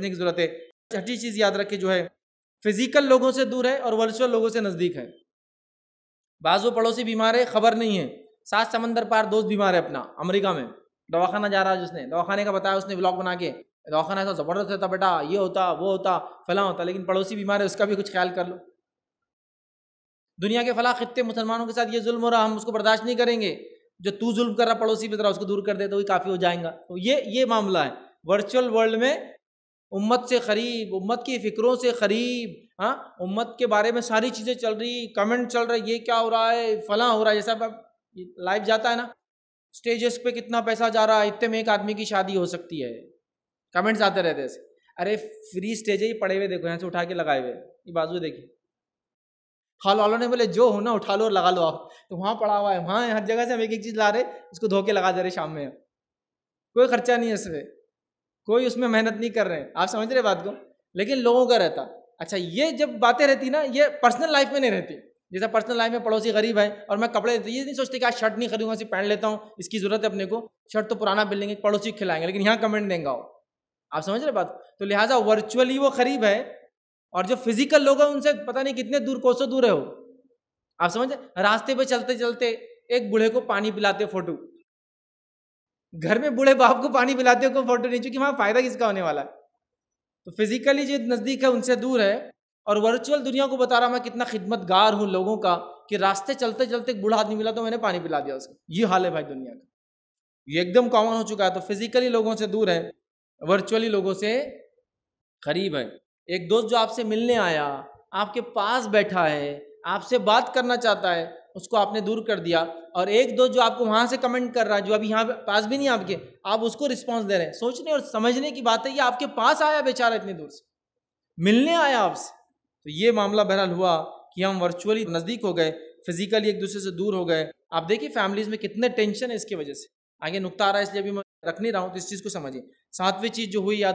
करने की ज़रूरत है छठी चीज़ याद रखे जो है फिजिकल लोगों से दूर है और वर्चुअल लोगों से नज़दीक है बाजू पड़ोसी बीमार है खबर नहीं है सात समंदर पार दोस्त बीमार है अपना अमेरिका में दवाखाना जा रहा है जिसने दवाखाने का बताया उसने ब्लॉग बना के दवाखाना ऐसा ज़बरदस्त होता बेटा ये होता वो होता फला होता लेकिन पड़ोसी बीमार है उसका भी कुछ ख्याल कर लो दुनिया के फला खत्ते मुसलमानों के साथ ये जुल्म हो रहा हम उसको बर्दाश्त नहीं करेंगे जो तू जुल्म कर रहा पड़ोसी पे तरह उसको दूर कर दे तो ही काफ़ी हो जाएगा तो ये ये मामला है वर्चुअल वर्ल्ड में उम्मत से करीब उम्मत की फ़िक्रों से करीब हाँ उम्मत के बारे में सारी चीज़ें चल रही कमेंट चल रहा है ये क्या हो रहा है फलां हो रहा है जैसा लाइव जाता है ना स्टेजेस पे कितना पैसा जा रहा है इतने में एक आदमी की शादी हो सकती है कमेंट्स आते रहते ऐसे अरे फ्री स्टेज ही पड़े हुए देखो यहाँ से उठा के लगाए हुए ये बाजू देखिए खाल वालों ने बोले जो हो ना उठा लो और लगा लो आप तो वहाँ पड़ा हुआ है वहाँ हर जगह से हम एक एक चीज़ ला रहे उसको धो के लगा दे रहे शाम में कोई खर्चा नहीं है इसमें कोई उसमें मेहनत नहीं कर रहे हैं आप समझ रहे बात को लेकिन लोगों का रहता अच्छा ये जब बातें रहती ना ये पर्सनल लाइफ में नहीं रहती जैसे पर्सनल लाइफ में पड़ोसी गरीब है और मैं कपड़े ये नहीं सोचते कि आज शर्ट नहीं खरीदूंगा सिर्फ पहन लेता हूँ इसकी जरूरत है अपने को शर्ट तो पुराना है पड़ोसी खिलाएंगे लेकिन यहाँ कमेंट देंगे वो आप समझ रहे बात तो लिहाजा वर्चुअली वो खरीब है और जो फिजिकल लोग हैं उनसे पता नहीं कितने दूर कोसों दूर है वो आप समझ रहे रास्ते पर चलते चलते एक बूढ़े को पानी पिलाते फोटो घर में बूढ़े बाप को पानी पिलाते हो कोई फोटो नहीं चूंकि वहाँ फायदा किसका होने वाला है तो फिजिकली जो नज़दीक है उनसे दूर है और वर्चुअल दुनिया को बता रहा मैं कितना खिदमत गार हूँ लोगों का कि रास्ते चलते चलते एक बूढ़ा आदमी मिला तो मैंने पानी पिला दिया उसको ये हाल है भाई दुनिया का ये एकदम कॉमन हो चुका है तो फिजिकली लोगों से दूर है वर्चुअली लोगों से करीब है एक दोस्त जो आपसे मिलने आया आपके पास बैठा है आपसे बात करना चाहता है उसको आपने दूर कर दिया और एक दो जो आपको वहाँ से कमेंट कर रहा है जो अभी यहाँ पास भी नहीं आपके आप उसको रिस्पॉन्स दे रहे हैं सोचने और समझने की बात है ये आपके पास आया बेचारा इतनी दूर से मिलने आया आपसे तो ये मामला बहरहाल हुआ कि हम वर्चुअली नज़दीक हो गए फिजिकली एक दूसरे से दूर हो गए आप देखिए फैमिलीज में कितने टेंशन है इसकी वजह से आगे नुकता आ रहा है इसलिए अभी मैं रख नहीं रहा हूँ तो इस चीज़ को समझिए सातवीं चीज़ जो हुई याद